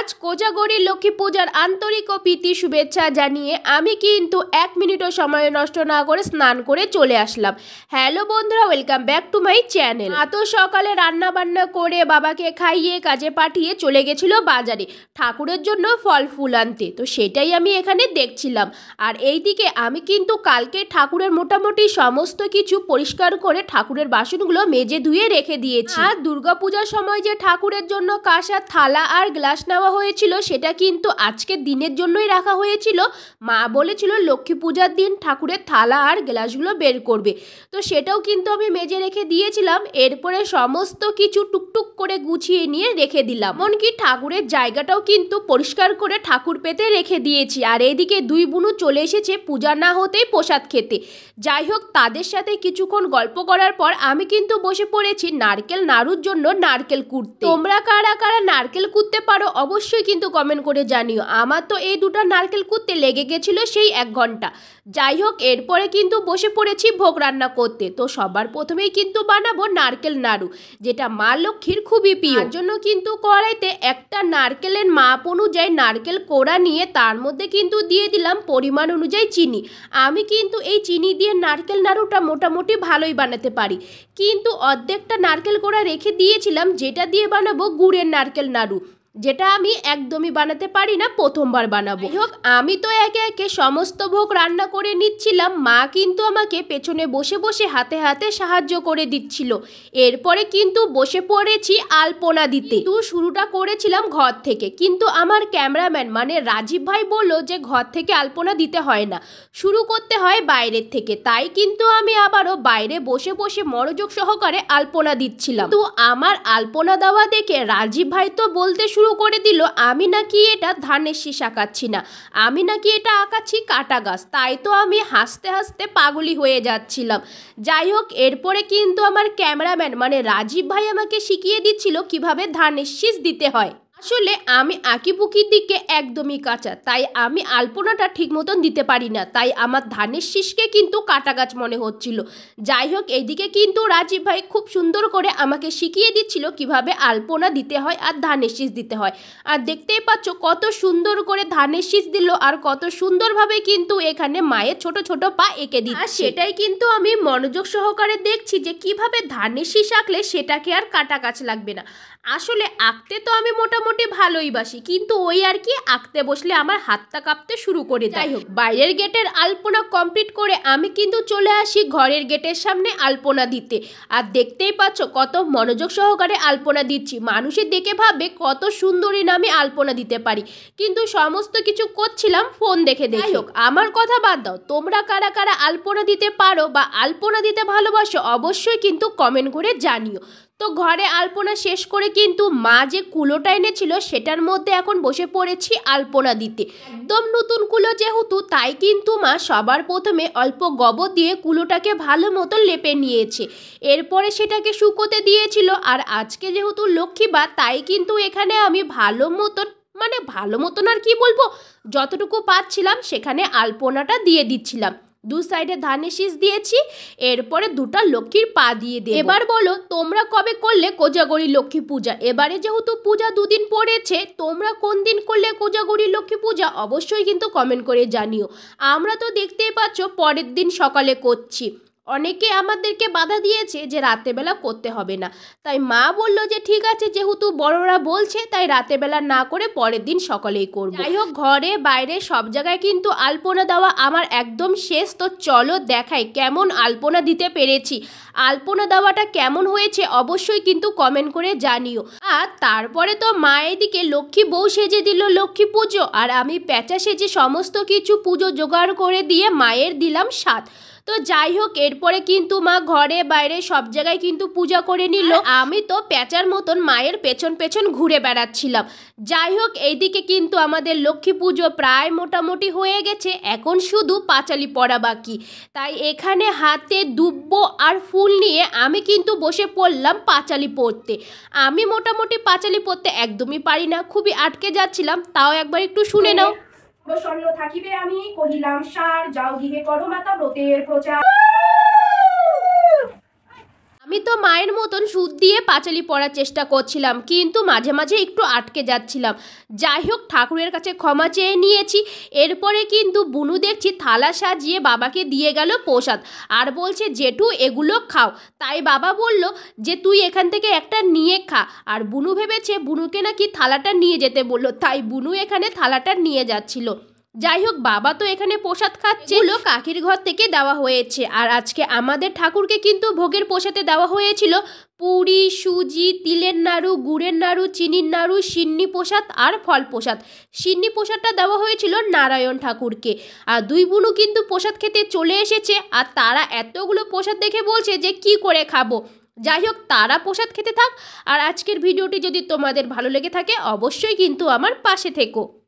আজ কোজাগরি লক্ষ্মী পূজার আন্তরিক ও প্রীতি শুভেচ্ছা জানিয়ে আমি কিন্তু এক মিনিটও সময় নষ্ট না করে স্নান করে চলে আসলাম হ্যালো বন্ধুরা welcome back to my channel এত সকালে রান্না বান্না করে বাবাকে খাইয়ে কাজে পাঠিয়ে চলে গেছিল বাজারে ঠাকুরের জন্য ফল ফুল আনতে তো সেটাই আমি এখানে দেখছিলাম আর এই দিকে আমি কিন্তু কালকে ঠাকুরের মোটামুটি সমস্ত কিছু পরিষ্কার করে ঠাকুরের বাসনগুলো মেজে ধুয়ে রেখে দিয়েছি আর দুর্গাপূজার সময় যে ঠাকুরের জন্য কাঁসা থালা আর গ্লাস নেওয়া হয়েছিল সেটা কিন্তু আজকের দিনের জন্যই রাখা হয়েছিল মা বলেছিল লক্ষ্মী পূজার দিন ঠাকুরের থালা আর গ্লাসগুলো বের করবে তো সেটাও কিন্তু আমি মেজে রেখে দিয়েছিলাম এরপরে সমস্ত কিছু টুকটুক করে গুছিয়ে নিয়ে রেখে দিলাম এমনকি ঠাকুরের জায়গাটাও কিন্তু পরিষ্কার করে ঠাকুর পেতে রেখে দিয়েছি আর এদিকে দুই বুনু চলে এসেছে পূজা না হতেই প্রসাদ খেতে যাই হোক তাদের সাথে কিছুক্ষণ গল্প করার পর আমি কিন্তু বসে পড়েছি নারকেল নাড়ুর জন্য নারকেল কুড়তে তোমরা কারা কারা নারকেল কুড়তে পারো অবশ্যই অবশ্যই কিন্তু কমেন্ট করে জানিও আমার তো এই দুটো নারকেল কুত্তে লেগে গেছিলো সেই এক ঘন্টা যাই হোক এরপরে কিন্তু বসে পড়েছি ভোগ রান্না করতে তো সবার প্রথমেই কিন্তু বানাবো নারকেল নাড়ু যেটা মা লক্ষ্মীর খুবই প্রিয় জন্য কিন্তু কড়াইতে একটা নারকেলের মাপ অনুযায়ী নারকেল কোড়া নিয়ে তার মধ্যে কিন্তু দিয়ে দিলাম পরিমাণ অনুযায়ী চিনি আমি কিন্তু এই চিনি দিয়ে নারকেল নাড়ুটা মোটামুটি ভালোই বানাতে পারি কিন্তু অর্ধেকটা নারকেল কোড়া রেখে দিয়েছিলাম যেটা দিয়ে বানাবো গুড়ের নারকেল নাড়ু যেটা আমি একদমই বানাতে পারি না প্রথমবার বানাবো হোক আমি তো একে একে সমস্ত ভোগ রান্না করে নিচ্ছিলাম মা কিন্তু আমাকে পেছনে বসে বসে হাতে হাতে সাহায্য করে দিচ্ছিল এরপরে কিন্তু বসে পড়েছি আলপনা দিতে তো শুরুটা করেছিলাম ঘর থেকে কিন্তু আমার ক্যামেরাম্যান মানে রাজীব ভাই বলল যে ঘর থেকে আলপনা দিতে হয় না শুরু করতে হয় বাইরের থেকে তাই কিন্তু আমি আবারও বাইরে বসে বসে মনোযোগ সহকারে আলপনা দিচ্ছিলাম তো আমার আলপনা দেওয়া দেখে রাজীব ভাই তো বলতে শুরু শুরু করে দিল আমি নাকি এটা ধানের শীষ আঁকাচ্ছি না আমি নাকি এটা আঁকাচ্ছি কাটা গাছ তাই তো আমি হাসতে হাসতে পাগলি হয়ে যাচ্ছিলাম যাই হোক এরপরে কিন্তু আমার ক্যামেরাম্যান মানে রাজীব ভাই আমাকে শিখিয়ে দিচ্ছিল কিভাবে ধানের শীষ দিতে হয় আসলে আমি আঁকিবুকির দিকে একদমই কাঁচা তাই আমি আলপনাটা ঠিক মতন দিতে পারি না তাই আমার ধানের শীষকে কিন্তু কাটা গাছ মনে হচ্ছিল যাই হোক এইদিকে কিন্তু রাজীব ভাই খুব সুন্দর করে আমাকে শিখিয়ে দিচ্ছিল কিভাবে আলপনা দিতে হয় আর ধানের শীষ দিতে হয় আর দেখতেই পাচ্ছ কত সুন্দর করে ধানের শীষ দিল আর কত সুন্দরভাবে কিন্তু এখানে মায়ের ছোট ছোট পা এঁকে দিই আর সেটাই কিন্তু আমি মনোযোগ সহকারে দেখছি যে কিভাবে ধানের শীষ আঁকলে সেটাকে আর কাটা গাছ লাগবে না আসলে আঁকতে তো আমি মোটামুটি মোটামুটি ভালোই বাসি কিন্তু ওই আর কি আঁকতে বসলে আমার হাতটা কাঁপতে শুরু করে যাই হোক বাইরের গেটের আলপনা কমপ্লিট করে আমি কিন্তু চলে আসি ঘরের গেটের সামনে আলপনা দিতে আর দেখতেই পাচ্ছ কত মনোযোগ সহকারে আলপনা দিচ্ছি মানুষের দেখে ভাবে কত সুন্দরী নামে আলপনা দিতে পারি কিন্তু সমস্ত কিছু করছিলাম ফোন দেখে দেখি হোক আমার কথা বাদ দাও তোমরা কারা কারা আলপনা দিতে পারো বা আলপনা দিতে ভালোবাসো অবশ্যই কিন্তু কমেন্ট করে জানিও তো ঘরে আলপনা শেষ করে কিন্তু মা যে কুলোটা এনেছিল সেটার মধ্যে এখন বসে পড়েছি আলপনা দিতে একদম নতুন কুলো যেহেতু তাই কিন্তু মা সবার প্রথমে অল্প গবর দিয়ে কুলোটাকে ভালো মতো লেপে নিয়েছে এরপরে সেটাকে শুকোতে দিয়েছিল আর আজকে যেহেতু লক্ষ্মী বা তাই কিন্তু এখানে আমি ভালো মতন মানে ভালো মতন আর কি বলবো যতটুকু পাচ্ছিলাম সেখানে আলপনাটা দিয়ে দিচ্ছিলাম দু সাইডে ধানের শীষ দিয়েছি এরপরে দুটা লক্ষ্মীর পা দিয়ে দিই এবার বলো তোমরা কবে করলে কোজাগরি লক্ষ্মী পূজা এবারে যেহেতু পূজা দুদিন পড়েছে তোমরা কোন দিন করলে কোজাগরি লক্ষ্মী পূজা অবশ্যই কিন্তু কমেন্ট করে জানিও আমরা তো দেখতেই পাচ্ছ পরের দিন সকালে করছি অনেকে আমাদেরকে বাধা দিয়েছে যে রাতেবেলা করতে হবে না তাই মা বলল যে ঠিক আছে যেহেতু বড়রা বলছে তাই রাতেবেলা না করে পরের দিন সকলেই করব যাই হোক ঘরে বাইরে সব জায়গায় কিন্তু আলপনা দেওয়া আমার একদম শেষ তো চলো দেখাই কেমন আলপনা দিতে পেরেছি আলপনা দেওয়াটা কেমন হয়েছে অবশ্যই কিন্তু কমেন্ট করে জানিও আর তারপরে তো মা এদিকে লক্ষ্মী বউ সেজে দিল লক্ষ্মী পুজো আর আমি প্যাঁচা সেজে সমস্ত কিছু পুজো জোগাড় করে দিয়ে মায়ের দিলাম সাত তো যাই হোক এরপরে কিন্তু মা ঘরে বাইরে সব জায়গায় কিন্তু পূজা করে নিল হ্যাঁ। আমি তো প্যাঁচার মতন মায়ের পেছন পেছন ঘুরে বেড়াচ্ছিলাম যাই হোক এইদিকে কিন্তু আমাদের লক্ষ্মী পুজো প্রায় মোটামুটি হয়ে গেছে এখন শুধু পাঁচালি পড়া বাকি তাই এখানে হাতে দুব্ব আর ফুল নিয়ে আমি কিন্তু বসে পড়লাম পাঁচালি পড়তে আমি মোটামুটি পাঁচালি পড়তে একদমই পারি না খুবই আটকে যাচ্ছিলাম তাও একবার একটু শুনে হ্যাঁ। নাও প্রসন্ন থাকিবে আমি কহিলাম সার যাও গৃহে করো মাতা ব্রতের প্রচার তো মায়ের মতন সুদ দিয়ে পাঁচালি পড়ার চেষ্টা করছিলাম কিন্তু মাঝে মাঝে একটু আটকে যাচ্ছিলাম যাই হোক ঠাকুরের কাছে ক্ষমা চেয়ে নিয়েছি এরপরে কিন্তু বুনু দেখছি থালা সাজিয়ে বাবাকে দিয়ে গেল প্রসাদ আর বলছে জেঠু এগুলো খাও তাই বাবা বলল যে তুই এখান থেকে একটা নিয়ে খা আর বুনু ভেবেছে বুনুকে নাকি থালাটা নিয়ে যেতে বলল তাই বুনু এখানে থালাটা নিয়ে যাচ্ছিল যাই হোক বাবা তো এখানে প্রসাদ খাচ্ছে এগুলো কাকির ঘর থেকে দেওয়া হয়েছে আর আজকে আমাদের ঠাকুরকে কিন্তু ভোগের প্রসাদে দেওয়া হয়েছিল পুরি সুজি তিলের নাড়ু গুড়ের নাড়ু চিনির নাড়ু সিন্নি প্রসাদ আর ফল প্রসাদ সিন্নি প্রসাদটা দেওয়া হয়েছিল নারায়ণ ঠাকুরকে আর দুই বুনু কিন্তু প্রসাদ খেতে চলে এসেছে আর তারা এতগুলো প্রসাদ দেখে বলছে যে কি করে খাবো যাই হোক তারা প্রসাদ খেতে থাক আর আজকের ভিডিওটি যদি তোমাদের ভালো লেগে থাকে অবশ্যই কিন্তু আমার পাশে থেকো